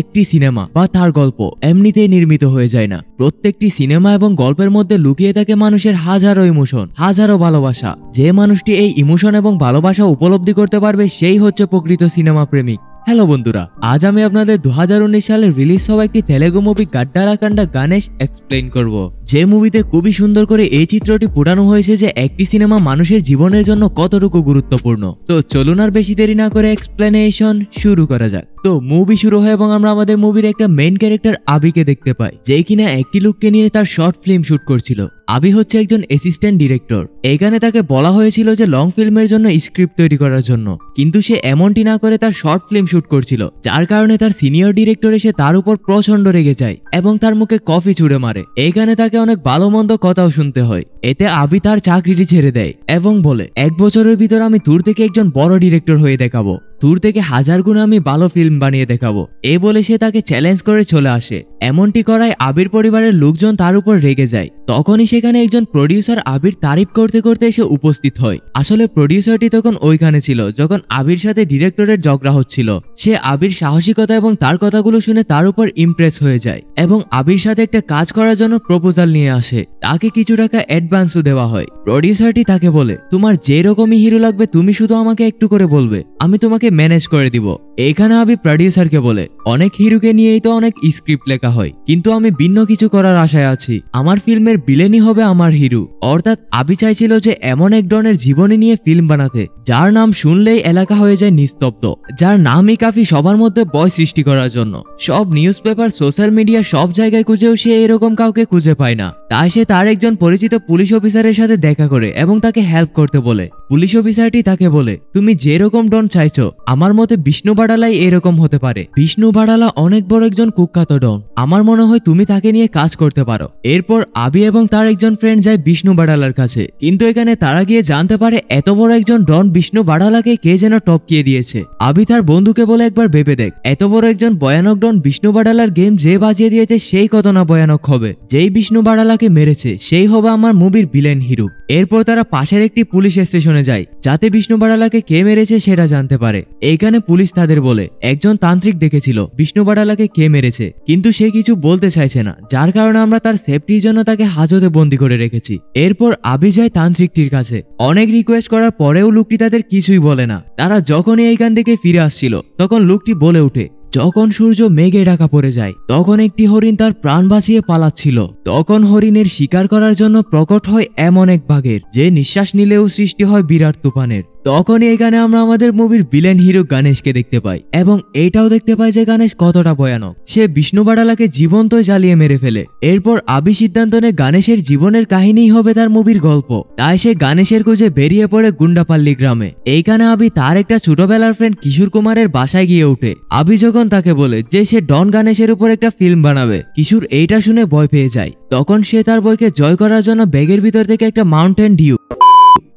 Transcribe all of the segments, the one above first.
একটি সিনেমা বা তার গল্প এমনিতেই নির্মিত হয়ে যায় না প্রত্যেকটি সিনেমা এবং গল্পের মধ্যে লুকিয়ে থাকে মানুষের হাজারো ইমোশন হাজারো ভালোবাসা যে মানুষটি এই ইমোশন এবং ভালোবাসা উপলব্ধি করতে পারবে সেই হচ্ছে প্রকৃত সিনেমা প্রেমিক হ্যালো বন্ধুরা আজ আমি আপনাদের দু সালে রিলিজ হওয়া একটি Telugu movie Gaddalakonda Ganesh explain করব যে মুভিতে খুবই সুন্দর করে এই চিত্রটি পুরানো হয়েছে যে একটি সিনেমা মানুষের জীবনের জন্য কতটুকু গুরুত্বপূর্ণ তো চলুন আর বেশি দেরি না করে এক্সপ্লেনেশন শুরু করা যাক তো মুভি শুরু হয় এবং আমরা আমাদের মুভির একটা মেন ক্যারেক্টার আবিকে দেখতে পাই যে কিনা একটি লোককে নিয়ে তার শর্ট ফিল্ম শুট করছিল আবি হচ্ছে একজন অ্যাসিস্ট্যান্ট ডিরেক্টর এখানে তাকে বলা হয়েছিল যে লং ফিল্মের জন্য স্ক্রিপ্ট তৈরি করার জন্য কিন্তু সে এমনটি না করে তার শর্ট ফিল্ম শ্যুট করছিল যার কারণে তার সিনিয়র ডিরেক্টর এসে তার উপর প্রচণ্ড রেগে যায় এবং তার মুখে কফি ছুড়ে মারে এখানে তাকে অনেক ভালো মন্দ কথাও শুনতে হয় এতে আবি তার চাকরিটি ছেড়ে দেয় এবং বলে এক বছরের ভিতর আমি দূর থেকে একজন বড় ডিরেক্টর হয়ে দেখাবো তোর থেকে হাজার গুণ আমি ভালো ফিল্ম বানিয়ে দেখাবো এ বলে সে তাকে চ্যালেঞ্জ করে চলে আসে এমনটি করায় আবির পরিবারের লোকজন তার উপর রেগে যায় তখনই সেখানে একজন প্রডিউসার আবির তারিফ করতে করতে এসে উপস্থিত হয় আসলে প্রডিউসারটি তখন ওইখানে ছিল যখন আবির সাথে ডিরেক্টরের ঝগড়া হচ্ছিল সে আবির সাহসিকতা এবং তার কথাগুলো শুনে তার উপর ইমপ্রেস হয়ে যায় এবং আবির সাথে একটা কাজ করার জন্য প্রপোজাল নিয়ে আসে তাকে কিছু টাকা অ্যাডভান্সও দেওয়া হয় প্রডিউসারটি তাকে বলে তোমার যে রকমই হিরো লাগবে তুমি শুধু আমাকে একটু করে বলবে আমি তোমাকে ম্যানেজ করে দিব এখানে আমি প্রডিউসারকে বলে অনেক হিরোকে নিয়েই তো অনেক স্ক্রিপ্ট লেখা হয় কিন্তু আমি ভিন্ন কিছু করার আশায় আছি আমার ফিল্মের বিলেনি হবে আমার হিরো অর্থাৎ আবি চাইছিল যে এমন এক ধরনের জীবনী নিয়ে ফিল্ম বানাতে যার নাম শুনলেই এলাকা হয়ে যায় নিস্তব্ধ যার নামই কাফি সবার মধ্যে বয় সৃষ্টি করার জন্য সব নিউজ পেপার সোশ্যাল মিডিয়া সব জায়গায় খুঁজেও সে এরকম কাউকে খুঁজে পায় না তাই সে তার একজন পরিচিত পুলিশ অফিসারের সাথে দেখা করে এবং তাকে হেল্প করতে বলে পুলিশ অফিসারটি তাকে বলে তুমি যেরকম ডন চাইছো আমার মতে বিষ্ণু বাড়ালাই এরকম হতে পারে বিষ্ণু বাড়ালা অনেক বড় একজন কুখ্যাত ডন আমার মনে হয় তুমি তাকে নিয়ে কাজ করতে পারো এরপর আবি এবং তার একজন ফ্রেন্ড যায় বিষ্ণু বাড়ালার কাছে কিন্তু এখানে তারা গিয়ে জানতে পারে এত বড় একজন ডন বিষ্ণু বাড়ালাকে কে যেন টপকিয়ে দিয়েছে আবি তার বন্ধুকে বলে একবার ভেবে দেখ এত বড় একজন ভয়ানক ডন বিষ্ণু বাড়ালার গেম যে বাজিয়ে দিয়েছে সেই কত না ভয়ানক হবে যেই বিষ্ণু বাড়ালাকে মেরেছে সেই হবে আমার মুভির ভিলেন হিরো এরপর তারা পাশের একটি পুলিশ স্টেশনে যায় যাতে বিষ্ণু বাড়ালাকে কে মেরেছে সেটা জানতে পারে এখানে পুলিশ তাদের বলে একজন তান্ত্রিক দেখেছিল বিষ্ণুবাডালাকে কে মেরেছে কিন্তু সে কিছু বলতে চাইছে না যার কারণে আমরা তার সেফটির জন্য তাকে হাজতে বন্দি করে রেখেছি এরপর আবি যায় তান্ত্রিকটির কাছে অনেক রিকোয়েস্ট করার পরেও লোকটি তাদের কিছুই বলে না তারা যখনই এইখান থেকে ফিরে আসছিল তখন লোকটি বলে ওঠে যখন সূর্য মেঘে ঢাকা পড়ে যায় তখন একটি হরিণ তার প্রাণ বাঁচিয়ে পালাচ্ছিল তখন হরিণের শিকার করার জন্য প্রকট হয় এমন এক বাঘের যে নিঃশ্বাস নিলেও সৃষ্টি হয় বিরাট তুফানের তখন এই গানে আমরা আমাদের মুভির বিলেন হিরো গণেশকে দেখতে পাই এবং এটাও দেখতে পাই যে গণেশ কতটা ভয়ানক সে বিষ্ণু বাডালাকে জীবন্ত জ্বালিয়ে মেরে ফেলে এরপর আবি সিদ্ধান্ত নেয় গণেশের জীবনের কাহিনী হবে তার মুভির গল্প তাই সে গণেশের খুঁজে বেরিয়ে পড়ে গুন্ডাপাল্লি গ্রামে এইখানে আবি তার একটা ছোটবেলার ফ্রেন্ড কিশোর কুমারের বাসায় গিয়ে ওঠে আবি যখন তাকে বলে যে সে ডন গণেশের উপর একটা ফিল্ম বানাবে কিশোর এইটা শুনে ভয় পেয়ে যায় তখন সে তার বইকে জয় করার জন্য ব্যাগের ভিতর থেকে একটা মাউন্টেন ডিউ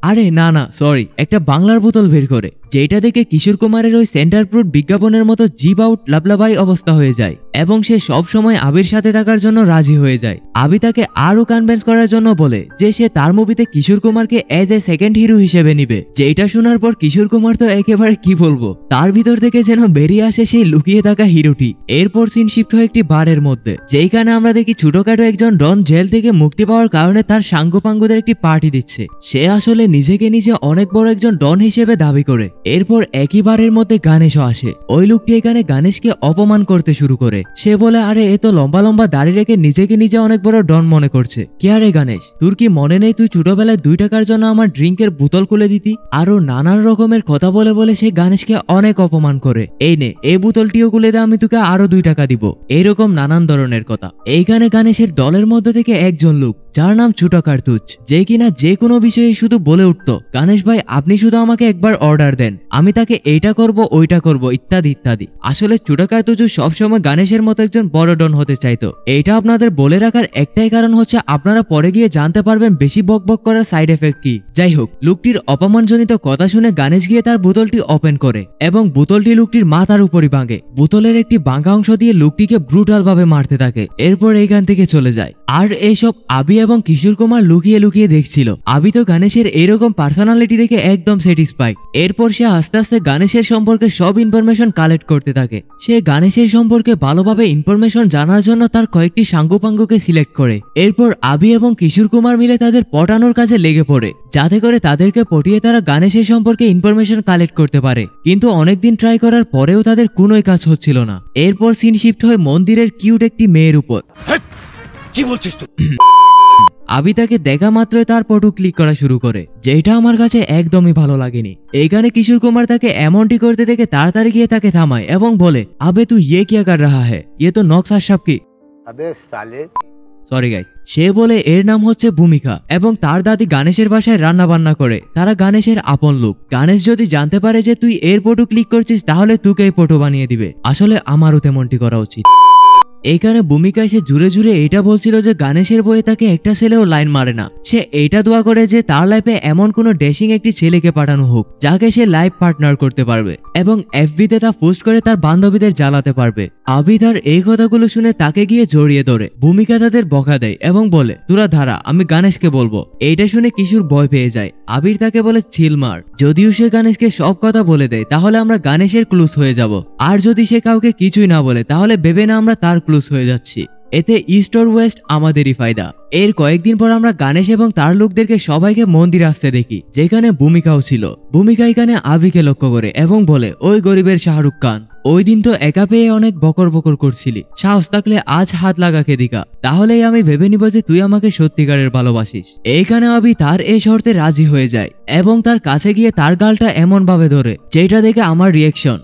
আরে না না সরি একটা বাংলার বোতল বের করে যেটা দেখে কিশোর কুমারের ওই সেন্টার প্রুট বিজ্ঞাপনের মতো জিব আউট লাবলাবাই অবস্থা হয়ে যায় এবং সে সব সময় আবির সাথে থাকার জন্য রাজি হয়ে যায় আবি তাকে আরও কনভিন্স করার জন্য বলে যে সে তার মুভিতে কিশোর কুমারকে এজ এ সেকেন্ড হিরো হিসেবে নিবে যেটা শোনার পর কিশোর কুমার তো একেবারে কি বলবো তার ভিতর থেকে যেন বেরিয়ে আসে সেই লুকিয়ে থাকা হিরোটি এরপর সিন শিফট হয় একটি বারের মধ্যে যেইখানে আমরা দেখি ছোটখাটো একজন ডন জেল থেকে মুক্তি পাওয়ার কারণে তার সাঙ্গপাঙ্গদের একটি পার্টি দিচ্ছে সে আসলে নিজেকে নিজে অনেক বড় একজন ডন হিসেবে দাবি করে এরপর একইবারের মধ্যে গানেশও আসে ওই লোকটি এখানে গানেশকে অপমান করতে শুরু করে সে বলে আরে এ তো লম্বা লম্বা দাড়ি রেখে নিজেকে নিজে অনেক বড় ডন মনে করছে কে আরে গানেশ তোর কি মনে নেই তুই ছোটবেলায় দুই টাকার জন্য আমার ড্রিঙ্কের বোতল খুলে দিতি আরো নানান রকমের কথা বলে বলে সে গানেশকে অনেক অপমান করে এই নে এই বোতলটিও খুলে দে আমি তোকে আরো দুই টাকা দিব এইরকম নানান ধরনের কথা এইখানে গানেশের দলের মধ্যে থেকে একজন লোক যার নাম ছোট কার্তুজ যে কিনা যে কোনো বিষয়ে শুধু বলে উঠত গানেশ ভাই আপনি শুধু আমাকে একবার অর্ডার দেন আমি তাকে এইটা করব ওইটা করব ইত্যাদি ইত্যাদি আসলে চুটাকার তুজু সবসময় গানেশের মতো একজন বড় ডন হতে চাইতো এইটা আপনাদের বলে রাখার একটাই কারণ হচ্ছে আপনারা পরে গিয়ে জানতে পারবেন বেশি বক বক করার সাইড এফেক্ট কি যাই হোক লোকটির অপমানজনিত কথা শুনে গানেশ গিয়ে তার বোতলটি ওপেন করে এবং বোতলটি লোকটির মাথার উপরই ভাঙে বোতলের একটি ভাঙা অংশ দিয়ে লোকটিকে ব্রুটাল ভাবে মারতে থাকে এরপর এইখান থেকে চলে যায় আর এইসব আবি এবং কিশোর কুমার লুকিয়ে লুকিয়ে দেখছিল আবি তো গানেশের এইরকম পার্সোনালিটি দেখে একদম স্যাটিসফাই এরপর সে আস্তে আস্তে গানেশের সম্পর্কে সব ইনফরমেশন কালেক্ট করতে থাকে সে গানেশের সম্পর্কে ভালোভাবে ইনফরমেশন জানার জন্য তার কয়েকটি সাঙ্গুপাঙ্গুকে সিলেক্ট করে এরপর আবি এবং কিশোর কুমার মিলে তাদের পটানোর কাজে লেগে পড়ে যাতে করে তাদেরকে পটিয়ে তারা গানেশের সম্পর্কে ইনফরমেশন কালেক্ট করতে পারে কিন্তু অনেকদিন ট্রাই করার পরেও তাদের কোনোই কাজ হচ্ছিল না এরপর সিন শিফট হয় মন্দিরের কিউট একটি মেয়ের উপর কি বলছিস তুই আমি তাকে দেখা মাত্র তার ফটো ক্লিক করা শুরু করে যেটা আমার কাছে একদমই ভালো লাগেনি এখানে কিশোর কুমার তাকে এমনটি করতে দেখে তাড়াতাড়ি গিয়ে তাকে থামায় এবং বলে আবে তুই ইয়ে কিয়া কর রাহা হ্যাঁ ইয়ে তো নকশার সব কি সরি গাই সে বলে এর নাম হচ্ছে ভূমিকা এবং তার দাদি গণেশের বাসায় রান্না বান্না করে তারা গণেশের আপন লোক গণেশ যদি জানতে পারে যে তুই এর ফটো ক্লিক করছিস তাহলে তোকে এই ফটো বানিয়ে দিবে আসলে আমারও তেমনটি করা উচিত এই গানে ভূমিকায় সে জুড়ে জুড়ে এটা বলছিল যে গানেশের বইয়ে তাকে একটা ছেলেও লাইন মারে না সে এটা দোয়া করে যে তার লাইফে এমন কোনো ড্যাশিং একটি ছেলেকে পাঠানো হোক যাকে সে লাইফ পার্টনার করতে পারবে এবং এফবিতে তা পোস্ট করে তার বান্ধবীদের জ্বালাতে পারবে আবি তার এই কথাগুলো শুনে তাকে গিয়ে জড়িয়ে ধরে ভূমিকা তাদের বকা দেয় এবং বলে তোরা ধারা আমি গানেশকে বলবো এইটা শুনে কিশোর ভয় পেয়ে যায় আবির তাকে বলে ছিলমার যদিও সে গানেশকে সব কথা বলে দেয় তাহলে আমরা গানেশের ক্লুজ হয়ে যাব আর যদি সে কাউকে কিছুই না বলে তাহলে ভেবে না আমরা তার ক্লুজ ক্লোজ হয়ে যাচ্ছি এতে ইস্ট অর ওয়েস্ট আমাদেরই ফায়দা এর কয়েকদিন পর আমরা গণেশ এবং তার লোকদেরকে সবাইকে মন্দিরে আসতে দেখি যেখানে ভূমিকাও ছিল ভূমিকা এখানে আবিকে লক্ষ্য করে এবং বলে ওই গরিবের শাহরুখ খান ওই দিন তো একা পেয়ে অনেক বকর বকর করছিলি সাহস থাকলে আজ হাত লাগা খেদিকা তাহলেই আমি ভেবে নিব যে তুই আমাকে সত্যিকারের ভালোবাসিস এইখানে আবি তার এই শর্তে রাজি হয়ে যায় এবং তার কাছে গিয়ে তার গালটা এমনভাবে ধরে যেটা দেখে আমার রিয়েকশন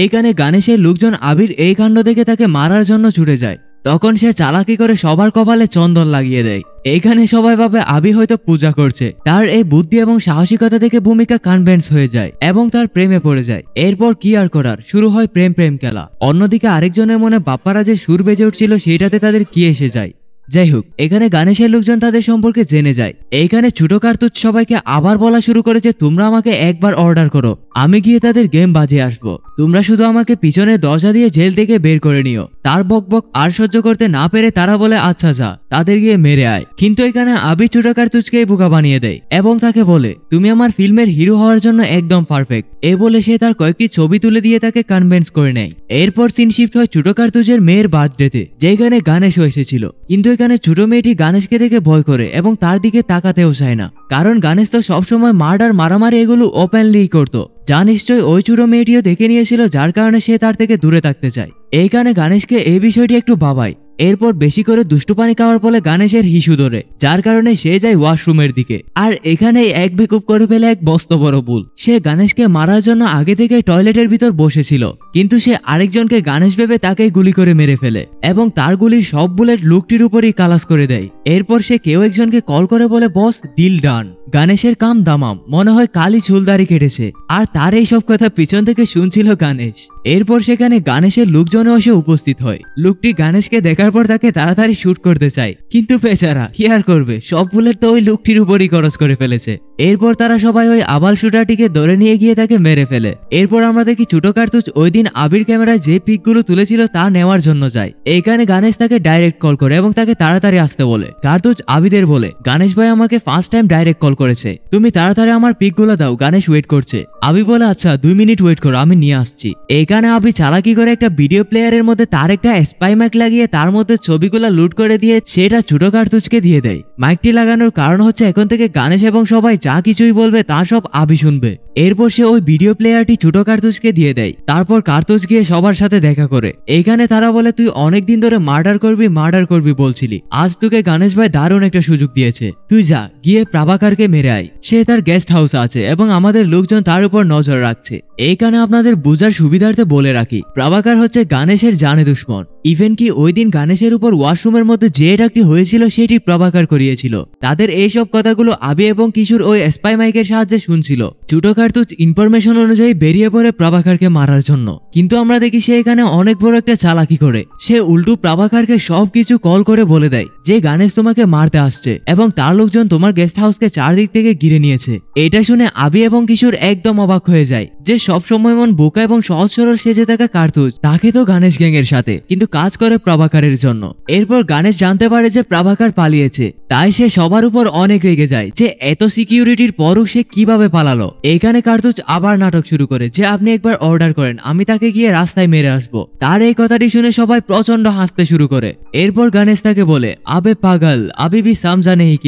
এই গানে গানেশের লোকজন আবির এই কাণ্ড দেখে তাকে মারার জন্য ছুটে যায় তখন সে চালাকি করে সবার কপালে চন্দন লাগিয়ে দেয় এইখানে সবাই ভাবে আবি হয়তো পূজা করছে তার এই বুদ্ধি এবং সাহসিকতা দেখে ভূমিকা কনভেন্স হয়ে যায় এবং তার প্রেমে পড়ে যায় এরপর কি আর করার শুরু হয় প্রেম প্রেম খেলা অন্যদিকে আরেকজনের মনে বাপ্পারা যে সুর বেজে উঠছিল সেটাতে তাদের কি এসে যায় যাই হোক এখানে গানেশের লোকজন তাদের সম্পর্কে জেনে যায় এখানে ছোট কার্তুজ সবাইকে আবার বলা শুরু করে যে তোমরা আমাকে একবার অর্ডার করো আমি গিয়ে তাদের গেম বাজিয়ে আসবো তোমরা শুধু আমাকে পিছনে দরজা দিয়ে জেল থেকে বের করে নিও তার বক বক আর সহ্য করতে না পেরে তারা বলে আচ্ছা যা তাদের গিয়ে মেরে আয় কিন্তু এখানে আবি ছোট কার্তুজকে বোকা বানিয়ে দেয় এবং তাকে বলে তুমি আমার ফিল্মের হিরো হওয়ার জন্য একদম পারফেক্ট এ বলে সে তার কয়েকটি ছবি তুলে দিয়ে তাকে কনভেন্স করে নেয় এরপর সিন শিফট হয় ছোট কার্তুজের মেয়ের বার্থডেতে যেখানে গানেশও এসেছিল কিন্তু এখানে ছোট মেয়েটি গানেশকে দেখে ভয় করে এবং তার দিকে তাকাতেও চায় না কারণ গানেশ তো সবসময় মার্ডার মারামারি এগুলো ওপেনলি করতো যা নিশ্চয়ই ওই ছোট মেয়েটিও দেখে নিয়েছিল যার কারণে সে তার থেকে দূরে থাকতে চায় এইখানে গানেশকে এই বিষয়টি একটু ভাবায় এরপর বেশি করে দুষ্টু পানি খাওয়ার ফলে গানেশের হিসু ধরে যার কারণে সে যায় ওয়াশরুমের দিকে আর এখানে এক বিকুপ করে ফেলে এক বস্ত বড় ভুল সে গানেশকে মারার জন্য আগে থেকে টয়লেটের ভিতর বসেছিল কিন্তু সে আরেকজনকে গানেশ ভেবে তাকে গুলি করে মেরে ফেলে এবং তার গুলির সব বুলেট লুকটির উপরই কালাস করে দেয় এরপর সে কেউ একজনকে কল করে বলে বস ডিল ডান গানেশের কাম দামাম মনে হয় কালি চুলদারি কেটেছে আর তার এই সব কথা পিছন থেকে শুনছিল গানেশ এরপর সেখানে গানেশের লোকজনও এসে উপস্থিত হয় লোকটি গানেশকে দেখার পর তাকে তাড়াতাড়ি শ্যুট করতে চায় কিন্তু পেচারা কি আর করবে সব বুলেট তো ওই লোকটির উপরই খরচ করে ফেলেছে এরপর তারা সবাই ওই আবাল শুটারটিকে ধরে নিয়ে গিয়ে তাকে মেরে ফেলে এরপর আমরা দেখি ছোট কার্তুজ ওই দিন আবির ক্যামেরায় যে পিকগুলো তুলেছিল তা নেওয়ার জন্য যায় এইখানে গানেশ তাকে ডাইরেক্ট কল করে এবং তাকে তাড়াতাড়ি আসতে বলে কার্তুজ আবিদের বলে গানেশ ভাই আমাকে ফার্স্ট টাইম ডাইরেক্ট কল করেছে তুমি তাড়াতাড়ি আমার পিকগুলো দাও গানেশ ওয়েট করছে আবি বলে আচ্ছা দুই মিনিট ওয়েট করো আমি নিয়ে আসছি এই সেখানে অভি চালাকি করে একটা ভিডিও প্লেয়ারের মধ্যে তার একটা স্পাই মাইক লাগিয়ে তার মধ্যে ছবিগুলো লুট করে দিয়ে সেটা ছোট কার্তুজকে দিয়ে দেয় মাইকটি লাগানোর কারণ হচ্ছে এখন থেকে গানেশ এবং সবাই যা কিছুই বলবে তা সব আবি শুনবে এরপর সে ওই ভিডিও প্লেয়ারটি ছোট কার্তুজকে দিয়ে দেয় তারপর কার্তুজ গিয়ে সবার সাথে দেখা করে এখানে তারা বলে তুই অনেকদিন ধরে মার্ডার করবি মার্ডার করবি বলছিলি আজ তোকে গানেশ ভাই দারুণ একটা সুযোগ দিয়েছে তুই যা গিয়ে প্রাভাকারকে মেরে আয় সে তার গেস্ট হাউস আছে এবং আমাদের লোকজন তার উপর নজর রাখছে এখানে আপনাদের বোঝার সুবিধার্থে বলে রাখি প্রাভাকার হচ্ছে গানেশের জানে দুশ্মন ইভেন কি ওই দিন গানেশের উপর ওয়াশরুমের মধ্যে যে অ্যাটাকটি হয়েছিল সেটি প্রভাকার করিয়েছিল তাদের এইসব কথাগুলো আবি এবং কিশোর ওই স্পাই মাইকের সাহায্যে শুনছিল ছোট কার্তুজ ইনফরমেশন অনুযায়ী বেরিয়ে পড়ে প্রভাকারকে মারার জন্য কিন্তু আমরা দেখি সে এখানে অনেক বড় একটা চালাকি করে সে উল্টু প্রভাকারকে সব কিছু কল করে বলে দেয় যে গানেশ তোমাকে মারতে আসছে এবং তার লোকজন তোমার গেস্ট হাউসকে চারদিক থেকে ঘিরে নিয়েছে এটা শুনে আবি এবং কিশোর একদম অবাক হয়ে যায় যে সবসময় মন বোকা এবং সহজ সরল সেজে থাকা কার্তুজ তাকে তো গানেশ এর সাথে কিন্তু কাজ করে প্রভাকারের জন্য এরপর গানেশ জানতে পারে যে প্রভাকার পালিয়েছে তাই সে সবার উপর অনেক রেগে যায় যে এত সিকিউরিটির পরও সে কিভাবে পালালো এখানে কার্তুজ আবার নাটক শুরু করে যে আপনি একবার অর্ডার করেন আমি তাকে গিয়ে রাস্তায় মেরে আসব তার এই কথাটি শুনে সবাই প্রচন্ড হাসতে শুরু করে এরপর গানেশ তাকে বলে আবে পাগল আবি বি সামজা নেহি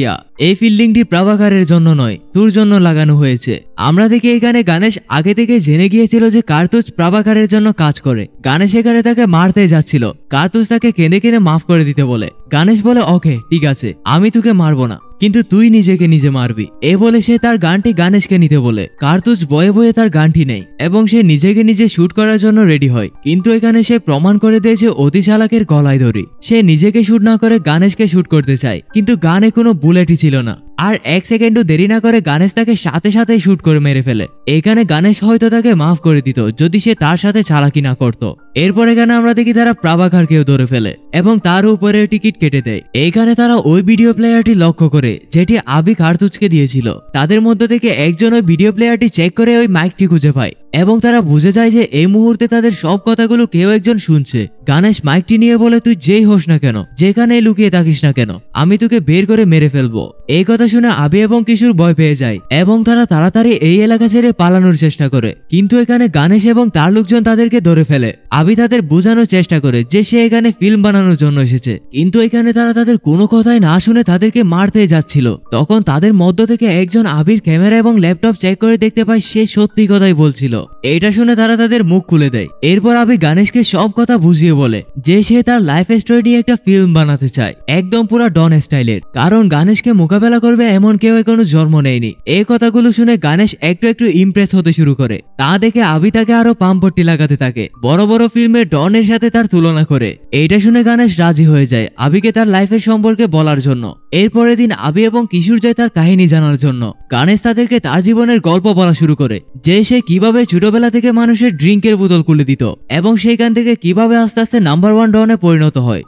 এই ফিল্ডিংটি প্রভাকারের জন্য নয় তোর জন্য লাগানো হয়েছে আমরা দেখি এখানে গানেশ আগে থেকে জেনে গিয়েছিল যে কার্তুজ প্রাভাকারের জন্য কাজ করে গানেশ এখানে তাকে মারতে যাচ্ছিল কার্তুজ তাকে কেঁদে কেঁদে মাফ করে দিতে বলে গানেশ বলে ওকে ঠিক আছে আমি তোকে মারবো না কিন্তু তুই নিজেকে নিজে মারবি এ বলে সে তার গানটি গানেশকে নিতে বলে কার্তুজ বয়ে বয়ে তার গানটি নেই এবং সে নিজেকে নিজে শ্যুট করার জন্য রেডি হয় কিন্তু এখানে সে প্রমাণ করে দেয় যে অতি চালাকের গলায় ধরি সে নিজেকে শ্যুট না করে গানেশকে শ্যুট করতে চায় কিন্তু গানে কোনো বুলেটই ছিল না আর এক সেকেন্ডও দেরি না করে গানেশ তাকে সাথে সাথে শ্যুট করে মেরে ফেলে এখানে গানেশ হয়তো তাকে মাফ করে দিত যদি সে তার সাথে চালাকি না করত এরপর এখানে আমরা দেখি তারা প্রাভাকারকেও ধরে ফেলে এবং তার উপরে টিকিট কেটে দেয় এখানে তারা ওই ভিডিও প্লেয়ারটি লক্ষ্য করে যেটি আবি কার্তুজকে দিয়েছিল তাদের মধ্য থেকে একজন ওই ভিডিও প্লেয়ারটি চেক করে ওই মাইকটি খুঁজে পায় এবং তারা বুঝে যায় যে এই মুহূর্তে তাদের সব কথাগুলো কেউ একজন শুনছে গানেশ মাইকটি নিয়ে বলে তুই যেই হোস না কেন যেখানে লুকিয়ে থাকিস না কেন আমি তোকে বের করে মেরে ফেলবো এই কথা শুনে আবি এবং কিশোর ভয় পেয়ে যায় এবং তারা তাড়াতাড়ি এই এলাকা ছেড়ে পালানোর চেষ্টা করে কিন্তু এখানে গানেশ এবং তার লোকজন তাদেরকে ধরে ফেলে আবি তাদের বোঝানোর চেষ্টা করে যে সে এখানে ফিল্ম বানানোর জন্য এসেছে কিন্তু এখানে তারা তাদের কোনো কথাই না শুনে তাদেরকে মারতে যাচ্ছিল তখন তাদের মধ্য থেকে একজন আবির ক্যামেরা এবং ল্যাপটপ চেক করে দেখতে পায় সে সত্যি কথাই বলছিল এটা শুনে তারা তাদের মুখ খুলে দেয় এরপর আবি গণেশকে সব কথা বুঝিয়ে বলে যে সে তার লাইফ স্টোরি নিয়ে একটা ফিল্ম বানাতে চায় একদম পুরো ডন স্টাইলের কারণ গণেশকে মোকাবেলা করবে এমন কেউ এখনো জন্ম নেয়নি এই কথাগুলো শুনে গণেশ একটু একটু ইমপ্রেস হতে শুরু করে তা দেখে আবি তাকে আরো পাম্পট্টি লাগাতে থাকে বড় বড় ফিল্মে ডনের সাথে তার তুলনা করে এটা শুনে গণেশ রাজি হয়ে যায় আবিকে তার লাইফের সম্পর্কে বলার জন্য এরপরের দিন আবি এবং কিশোর যায় তার কাহিনী জানার জন্য গণেশ তাদেরকে তার জীবনের গল্প বলা শুরু করে যে সে কিভাবে ছোটবেলা থেকে মানুষের ড্রিঙ্কের বোতল খুলে দিত এবং সেইখান থেকে কিভাবে আস্তে আস্তে নাম্বার ওয়ান ডনে পরিণত হয়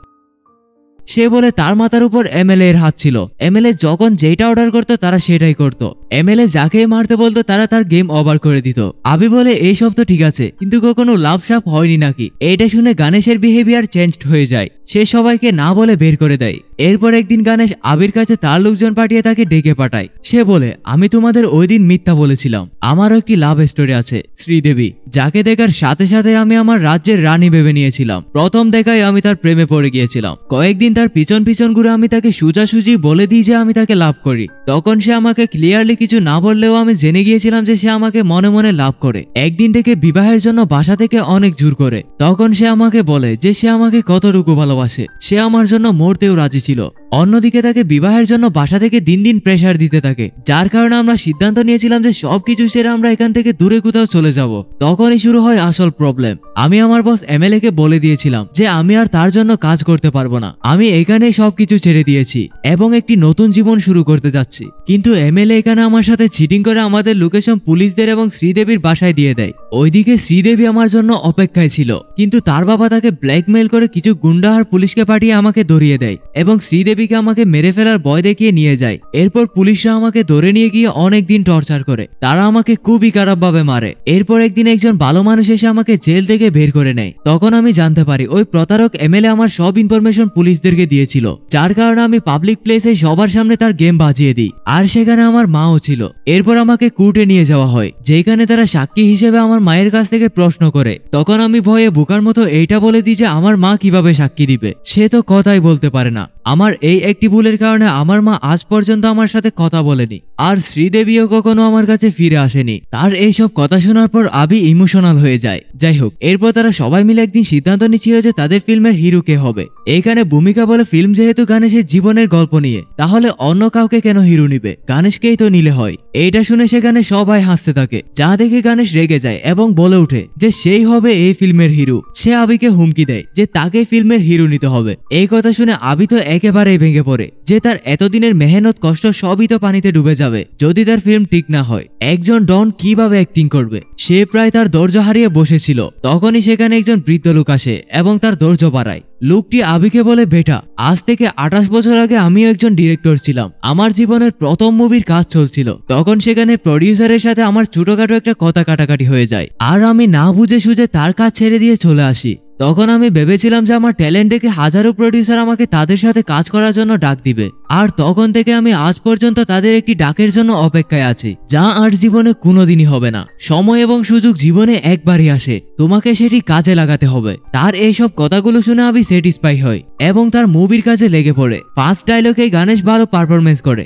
সে বলে তার মাথার উপর এমএলএ এর হাত ছিল এমএলএ যখন যেটা অর্ডার করতো তারা সেটাই করতো এমএলএ যাকে মারতে বলতো তারা তার গেম ওভার করে দিত আবি বলে এই সব তো ঠিক আছে কিন্তু কখনো লাভ সাপ হয়নি নাকি এটা শুনে গণেশের বিহেভিয়ার চেঞ্জড হয়ে যায় সে সবাইকে না বলে বের করে দেয় এরপর একদিন গণেশ আবির কাছে তার লোকজন পাঠিয়ে তাকে ডেকে পাঠায় সে বলে আমি তোমাদের ওই দিন মিথ্যা বলেছিলাম আমারও একটি লাভ স্টোরি আছে শ্রীদেবী যাকে দেখার সাথে সাথে আমি আমার রাজ্যের রানী ভেবে নিয়েছিলাম প্রথম দেখায় আমি তার প্রেমে পড়ে গিয়েছিলাম কয়েকদিন দিন তার পিছন পিছন ঘুরে আমি তাকে সোজাসুজি বলে দিই যে আমি তাকে লাভ করি তখন সে আমাকে ক্লিয়ারলি কিছু না বললেও আমি জেনে গিয়েছিলাম যে সে আমাকে মনে মনে লাভ করে একদিন থেকে বিবাহের জন্য বাসা থেকে অনেক জোর করে তখন সে আমাকে বলে যে সে আমাকে কতটুকু ভালোবাসে সে আমার জন্য মরতেও রাজি ছিল অন্যদিকে তাকে বিবাহের জন্য বাসা থেকে দিন দিন প্রেশার দিতে থাকে যার কারণে আমরা সিদ্ধান্ত নিয়েছিলাম যে সব কিছু সেরে আমরা এখান থেকে দূরে কোথাও চলে যাব তখনই শুরু হয় আসল প্রবলেম আমি আমার বস এম কে বলে দিয়েছিলাম যে আমি আর তার জন্য কাজ করতে পারবো না আমি এখানেই সবকিছু ছেড়ে দিয়েছি এবং একটি নতুন জীবন শুরু করতে যাচ্ছি কিন্তু এমএলএ এখানে আমার সাথে চিটিং করে আমাদের লোকেশন পুলিশদের এবং শ্রীদেবীর বাসায় দিয়ে দেয় ওইদিকে শ্রীদেবী আমার জন্য অপেক্ষায় ছিল কিন্তু তার বাবা তাকে ব্ল্যাকমেল করে কিছু গুন্ডাহার পুলিশকে পাঠিয়ে আমাকে ধরিয়ে দেয় এবং শ্রীদেবী দেবীকে আমাকে মেরে ফেলার ভয় দেখিয়ে নিয়ে যায় এরপর পুলিশরা আমাকে ধরে নিয়ে গিয়ে অনেক দিন টর্চার করে তারা আমাকে খুবই খারাপভাবে মারে এরপর একদিন একজন ভালো মানুষ এসে আমাকে জেল থেকে বের করে নেয় তখন আমি জানতে পারি ওই প্রতারক এমএলএ আমার সব ইনফরমেশন পুলিশদেরকে দিয়েছিল যার কারণে আমি পাবলিক প্লেসে সবার সামনে তার গেম বাজিয়ে দিই আর সেখানে আমার মাও ছিল এরপর আমাকে কোর্টে নিয়ে যাওয়া হয় যেখানে তারা সাক্ষী হিসেবে আমার মায়ের কাছ থেকে প্রশ্ন করে তখন আমি ভয়ে বোকার মতো এইটা বলে দিই যে আমার মা কিভাবে সাক্ষী দিবে সে তো কথাই বলতে পারে না আমার এ এই একটি ভুলের কারণে আমার মা আজ পর্যন্ত আমার সাথে কথা বলেনি আর শ্রীদেবীও কখনো আমার কাছে ফিরে আসেনি তার এইসব কথা শোনার পর আবি ইমোশনাল হয়ে যায় যাই হোক এরপর তারা সবাই মিলে একদিন সিদ্ধান্ত নিচ্ছিল যে তাদের ফিল্মের হিরো কে হবে এখানে ভূমিকা বলে ফিল্ম যেহেতু গণেশের জীবনের গল্প নিয়ে তাহলে অন্য কাউকে কেন হিরো নিবে গণেশকেই তো নিলে হয় এটা শুনে সেখানে সবাই হাসতে থাকে যা দেখে গণেশ রেগে যায় এবং বলে ওঠে যে সেই হবে এই ফিল্মের হিরো সে আবিকে হুমকি দেয় যে তাকে ফিল্মের হিরো নিতে হবে এই কথা শুনে আবি তো একেবারেই ভেঙে পড়ে যে তার এতদিনের মেহনত কষ্ট সবই তো পানিতে ডুবে যাবে যদি তার ফিল্ম ঠিক না হয় একজন ডন কিভাবে অ্যাক্টিং করবে সে প্রায় তার ধৈর্য হারিয়ে বসেছিল তখনই সেখানে একজন বৃদ্ধ লোক আসে এবং তার ধৈর্য বাড়ায় লোকটি আবিকে বলে বেটা আজ থেকে আঠাশ বছর আগে আমিও একজন ডিরেক্টর ছিলাম আমার জীবনের প্রথম মুভির কাজ চলছিল তখন সেখানে প্রডিউসারের সাথে আমার ছোটখাটো একটা কথা কাটাকাটি হয়ে যায় আর আমি না বুঝে সুঝে তার কাজ ছেড়ে দিয়ে চলে আসি তখন আমি ভেবেছিলাম যে আমার ট্যালেন্ট দেখে হাজারো প্রডিউসার আমাকে তাদের সাথে কাজ করার জন্য ডাক দিবে আসবে আর তখন থেকে আমি আজ পর্যন্ত তাদের একটি ডাকের জন্য অপেক্ষায় আছি যা আর জীবনে কোনোদিনই হবে না সময় এবং সুযোগ জীবনে একবারই আসে তোমাকে সেটি কাজে লাগাতে হবে তার এইসব কথাগুলো শুনে আমি স্যাটিসফাই হই এবং তার মুভির কাজে লেগে পড়ে ফার্স্ট ডায়লগে গণেশ ভালো পারফরমেন্স করে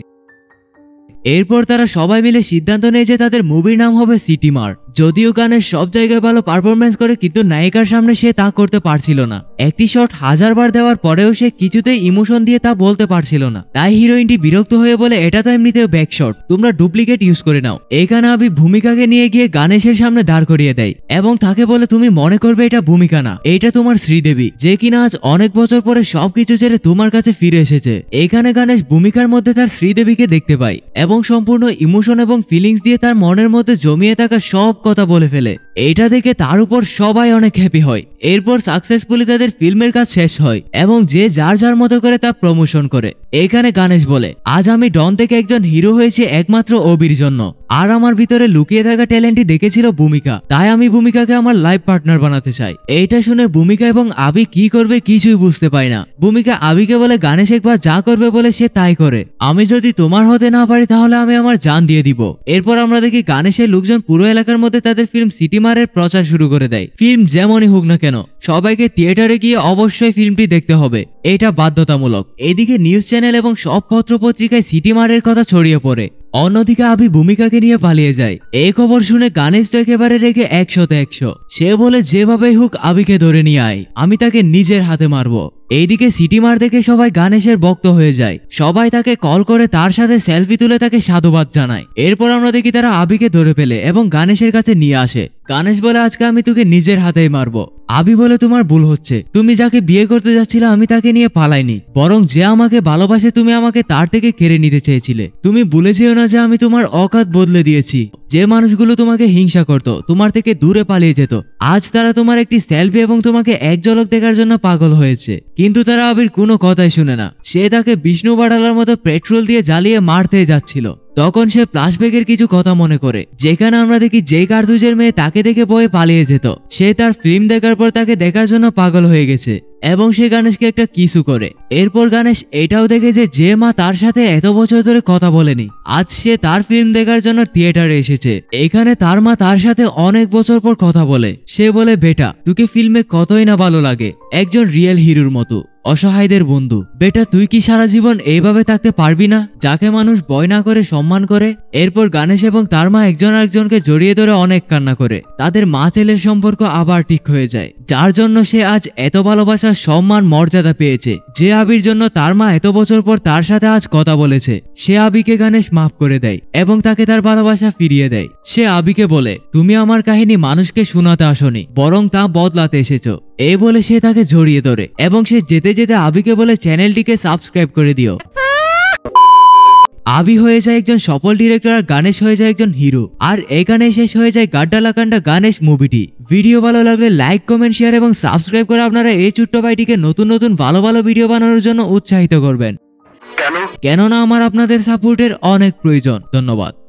এরপর তারা সবাই মিলে সিদ্ধান্ত নেয় যে তাদের মুভির নাম হবে সিটি মার্ট যদিও গানের সব জায়গায় ভালো পারফরমেন্স করে কিন্তু নায়িকার সামনে সে তা করতে পারছিল না একটি শট হাজারবার দেওয়ার পরেও সে কিছুতেই ইমোশন দিয়ে তা বলতে পারছিল না তাই হিরোইনটি বিরক্ত হয়ে বলে এটা তো এমনিতেও ব্যাক শট তোমরা ডুপ্লিকেট ইউজ করে নাও এখানে আমি ভূমিকাকে নিয়ে গিয়ে গানেশের সামনে দাঁড় করিয়ে দেয় এবং তাকে বলে তুমি মনে করবে এটা ভূমিকা না এটা তোমার শ্রীদেবী যে কিনা আজ অনেক বছর পরে সবকিছু ছেড়ে তোমার কাছে ফিরে এসেছে এখানে গানেশ ভূমিকার মধ্যে তার শ্রীদেবীকে দেখতে পায় এবং এবং সম্পূর্ণ ইমোশন এবং ফিলিংস দিয়ে তার মনের মধ্যে জমিয়ে থাকা সব কথা বলে ফেলে এটা দেখে তার উপর সবাই অনেক হ্যাপি হয় এরপর সাকসেসফুলি তাদের ফিল্মের কাজ শেষ হয় এবং যে যার যার মতো করে তা প্রমোশন করে এখানে গানেশ বলে আজ আমি ডন থেকে একজন হিরো হয়েছে একমাত্র অবির জন্য আর আমার ভিতরে লুকিয়ে থাকা ট্যালেন্টই দেখেছিল ভূমিকা তাই আমি ভূমিকাকে আমার লাইফ পার্টনার বানাতে চাই এইটা শুনে ভূমিকা এবং আবি কি করবে কিছুই বুঝতে পাই না ভূমিকা আবিকে বলে গানেশ একবার যা করবে বলে সে তাই করে আমি যদি তোমার হতে না পারি তাহলে আমি আমার জান দিয়ে দিব এরপর আমরা দেখি গানেশের লোকজন পুরো এলাকার মধ্যে তাদের ফিল্ম সিটি সিনেমারের প্রচার শুরু করে দেয় ফিল্ম যেমনই হোক না কেন সবাইকে থিয়েটারে গিয়ে অবশ্যই ফিল্মটি দেখতে হবে এটা বাধ্যতামূলক এদিকে নিউজ চ্যানেল এবং সব পত্রপত্রিকায় সিটিমারের কথা ছড়িয়ে পড়ে অন্যদিকে আবি ভূমিকাকে নিয়ে পালিয়ে যায় এ খবর শুনে গানেশ তো একেবারে রেগে একশোতে একশো সে বলে যেভাবেই হোক আবিকে ধরে নিয়ে আয় আমি তাকে নিজের হাতে মারবো এইদিকে সিটি মার দেখে সবাই গানেশের বক্ত হয়ে যায় সবাই তাকে কল করে তার সাথে সেলফি তুলে তাকে সাধুবাদ জানায় এরপর আমরা দেখি তারা আবিকে ধরে ফেলে এবং গানেশের কাছে নিয়ে আসে গানেশ বলে আজকে আমি তোকে নিজের হাতেই মারবো আবি বলে তোমার ভুল হচ্ছে তুমি যাকে বিয়ে করতে যাচ্ছিলে আমি তাকে নিয়ে পালাইনি বরং যে আমাকে ভালোবাসে তুমি আমাকে তার থেকে কেড়ে নিতে চেয়েছিলে তুমি বলেছিও না যে আমি তোমার অকাত বদলে দিয়েছি যে মানুষগুলো তোমাকে হিংসা করত তোমার থেকে দূরে পালিয়ে যেত আজ তারা তোমার একটি সেলফি এবং তোমাকে এক ঝলক দেখার জন্য পাগল হয়েছে কিন্তু তারা আবির কোনো কথাই শুনে না সে তাকে বিষ্ণু বাটালার মতো পেট্রোল দিয়ে জ্বালিয়ে মারতে যাচ্ছিল তখন সে ফ্ল্যাশব্যাকের কিছু কথা মনে করে যেখানে আমরা দেখি যে কার্তুজের মেয়ে তাকে দেখে বয়ে পালিয়ে যেত সে তার ফিল্ম দেখার পর তাকে দেখার জন্য পাগল হয়ে গেছে এবং সে গণেশকে একটা কিছু করে এরপর গণেশ এটাও দেখে যে যে মা তার সাথে এত বছর ধরে কথা বলেনি আজ সে তার ফিল্ম দেখার জন্য থিয়েটারে এসেছে এখানে তার মা তার সাথে অনেক বছর পর কথা বলে সে বলে বেটা তোকে ফিল্মে কতই না ভালো লাগে একজন রিয়েল হিরোর মতো অসহায়দের বন্ধু বেটা তুই কি সারা জীবন এইভাবে থাকতে পারবি না যাকে মানুষ বয় না করে সম্মান করে এরপর গানেশ এবং তার মা একজন আরেকজনকে জড়িয়ে ধরে অনেক কান্না করে তাদের মা ছেলের সম্পর্ক আবার ঠিক হয়ে যায় যার জন্য সে আজ এত ভালোবাসার সম্মান মর্যাদা পেয়েছে যে আবির জন্য তার মা এত বছর পর তার সাথে আজ কথা বলেছে সে আবিকে গানেশ মাফ করে দেয় এবং তাকে তার ভালোবাসা ফিরিয়ে দেয় সে আবিকে বলে তুমি আমার কাহিনী মানুষকে শোনাতে আসনি বরং তা বদলাতে এসেছ এই বলে সে তাকে জড়িয়ে ধরে এবং সে যেতে যেতে আবিকে বলে চ্যানেলটিকে সাবস্ক্রাইব করে দিও আবি হয়ে যায় একজন সফল ডিরেক্টর আর গানেশ হয়ে যায় একজন হিরো আর এখানে শেষ হয়ে যায় গাড্ডালাকান্ডা গানেশ মুভিটি ভিডিও ভালো লাগলে লাইক কমেন্ট শেয়ার এবং সাবস্ক্রাইব করে আপনারা এই ছোট্ট ভাইটিকে নতুন নতুন ভালো ভালো ভিডিও বানানোর জন্য উৎসাহিত করবেন কেননা আমার আপনাদের সাপোর্টের অনেক প্রয়োজন ধন্যবাদ